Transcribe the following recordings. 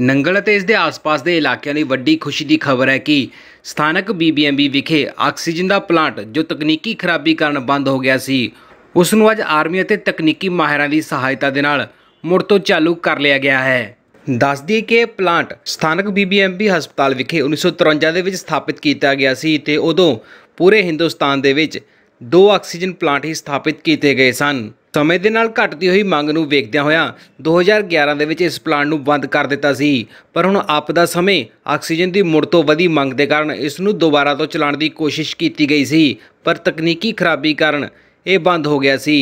ਨੰਗਲ ਅਤੇ ਇਸ ਦੇ ਆਸ-ਪਾਸ ਦੇ ਇਲਾਕਿਆਂ ਲਈ ਵੱਡੀ ਖੁਸ਼ੀ ਦੀ ਖਬਰ ਹੈ ਕਿ ਸਥਾਨਕ ਬੀਬੀਐਮਬੀ ਵਿਖੇ ਆਕਸੀਜਨ ਦਾ ਪਲਾਂਟ ਜੋ ਤਕਨੀਕੀ ਖਰਾਬੀ ਕਾਰਨ ਬੰਦ ਹੋ ਗਿਆ ਸੀ ਉਸ ਨੂੰ ਅੱਜ ਆਰਮੀ ਅਤੇ ਤਕਨੀਕੀ ਮਾਹਿਰਾਂ ਦੀ ਸਹਾਇਤਾ ਦੇ ਨਾਲ ਮੁੜ ਤੋਂ ਚਾਲੂ ਕਰ ਲਿਆ ਗਿਆ ਹੈ ਦੱਸ ਦਈਏ ਕਿ ਪਲਾਂਟ ਸਥਾਨਕ ਬੀਬੀਐਮਬੀ ਹਸਪਤਾਲ ਵਿਖੇ 1953 ਦੇ ਵਿੱਚ ਸਥਾਪਿਤ ਕੀਤਾ ਗਿਆ ਸੀ ਤੇ ਉਦੋਂ ਪੂਰੇ ਹਿੰਦੁਸਤਾਨ ਦੇ ਵਿੱਚ ਦੋ ਆਕਸੀਜਨ ਪਲਾਂਟ ਹੀ ਸਥਾਪਿਤ ਕੀਤੇ ਗਏ ਸਨ ਸਮੇਂ ਦੇ ਨਾਲ ਘਟਦੀ ਹੋਈ ਮੰਗ ਨੂੰ ਵੇਖਦਿਆਂ ਹੋਇਆਂ 2011 ਦੇ ਵਿੱਚ ਇਸ ਪਲਾਂਟ ਨੂੰ ਬੰਦ ਕਰ ਦਿੱਤਾ ਸੀ ਪਰ ਹੁਣ ਆਪਦਾ ਸਮੇਂ ਆਕਸੀਜਨ ਦੀ ਮੁੜ ਤੋਂ ਵਧੀ ਮੰਗ ਦੇ ਕਾਰਨ ਇਸ ਨੂੰ ਦੁਬਾਰਾ ਤੋਂ ਚਲਾਉਣ ਦੀ ਕੋਸ਼ਿਸ਼ ਕੀਤੀ ਗਈ ਸੀ ਪਰ ਤਕਨੀਕੀ ਖਰਾਬੀ ਕਾਰਨ ਇਹ ਬੰਦ ਹੋ ਗਿਆ ਸੀ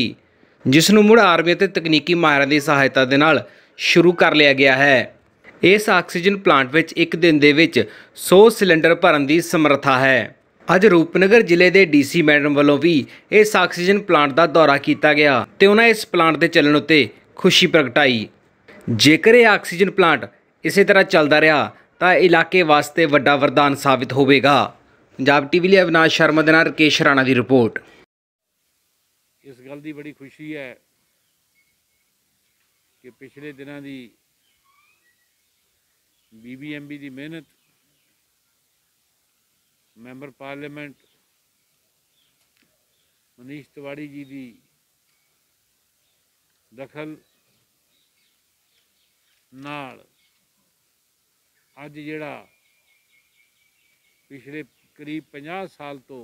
ਜਿਸ ਨੂੰ ਮੁੜ ਆਰਮੀ ਅਤੇ ਤਕਨੀਕੀ ਮਾਹਿਰਾਂ ਦੀ ਸਹਾਇਤਾ ਦੇ ਨਾਲ ਸ਼ੁਰੂ ਕਰ ਲਿਆ ਗਿਆ ਹੈ ਇਸ ਆਕਸੀਜਨ ਪਲਾਂਟ ਵਿੱਚ ਇੱਕ ਦਿਨ ਦੇ ਵਿੱਚ 100 ਸਿਲੰਡਰ ਭਰਨ ਦੀ ਸਮਰੱਥਾ ਹੈ ਅੱਜ ਰੂਪਨਗਰ ਜ਼ਿਲ੍ਹੇ ਦੇ ਡੀਸੀ ਮੈਡਮ ਵੱਲੋਂ ਵੀ ਇਸ ਆਕਸੀਜਨ ਪਲਾਂਟ ਦਾ ਦੌਰਾ ਕੀਤਾ ਗਿਆ ਤੇ ਉਹਨਾਂ ਇਸ ਪਲਾਂਟ ਦੇ ਚੱਲਣ ਉੱਤੇ ਖੁਸ਼ੀ ਪ੍ਰਗਟਾਈ ਜੇਕਰ ਇਹ ਆਕਸੀਜਨ ਪਲਾਂਟ ਇਸੇ ਤਰ੍ਹਾਂ ਚੱਲਦਾ ਰਿਹਾ ਤਾਂ ਇਲਾਕੇ ਵਾਸਤੇ ਵੱਡਾ ਵਰਦਾਨ ਸਾਬਿਤ ਹੋਵੇਗਾ ਪੰਜਾਬ ਟੀਵੀ ਲਈ ਅਵਨਾਸ਼ ਸ਼ਰਮਾ ਦੇ ਨਾਲ ਰਕੇਸ਼ ਰਾਣਾ ਦੀ ਰਿਪੋਰਟ ਇਸ ਗੱਲ ਦੀ ਬੜੀ ਖੁਸ਼ੀ ਹੈ ਕਿ ਪਿਛਲੇ ਦਿਨਾਂ ਦੀ ਬੀਬੀਐਮਬੀ ਦੀ ਮਿਹਨਤ ਮੈਂਬਰ ਪਾਰਲੀਮੈਂਟ ਮਨੀਸ਼ ਤਿਵਾੜੀ ਜੀ ਦੀ ਦਖਲ ਨਾਲ ਅੱਜ ਜਿਹੜਾ ਪਿਛਲੇ ਕਰੀਬ 50 ਸਾਲ ਤੋਂ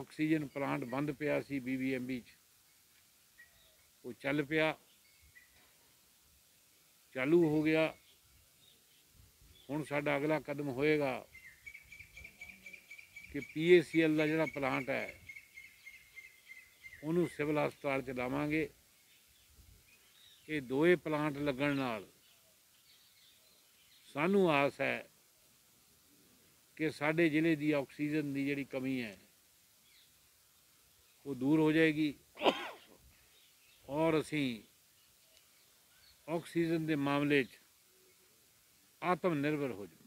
ਆਕਸੀਜਨ ਪਲਾਂਟ ਬੰਦ ਪਿਆ ਸੀ ਬੀਬੀਐਮਬੀ ਚ ਉਹ ਚੱਲ ਪਿਆ ਚਾਲੂ ਹੋ ਗਿਆ ਹੁਣ ਸਾਡਾ ਅਗਲਾ ਕਦਮ ਹੋਏਗਾ ਕਿ ਪੀਏਸੀਐਲ ਦਾ ਜਿਹੜਾ ਪਲਾਂਟ ਹੈ ਉਹਨੂੰ ਸਿਵਲ ਹਸਪਤਾਲ ਚ ਲਾਵਾਂਗੇ ਇਹ ਦੋਏ ਪਲਾਂਟ ਲੱਗਣ ਨਾਲ ਸਾਨੂੰ ਆਸ ਹੈ ਕਿ ਸਾਡੇ ਜ਼ਿਲ੍ਹੇ ਦੀ ਆਕਸੀਜਨ ਦੀ ਜਿਹੜੀ ਕਮੀ ਹੈ ਉਹ ਦੂਰ ਹੋ ਜਾਏਗੀ ਔਰ ਅਸੀਂ ਆਕਸੀਜਨ ਦੇ ਮਾਮਲੇ 'ਚ ਆਤਮ ਨਿਰਭਰ ਹੋ ਜਾਵਾਂਗੇ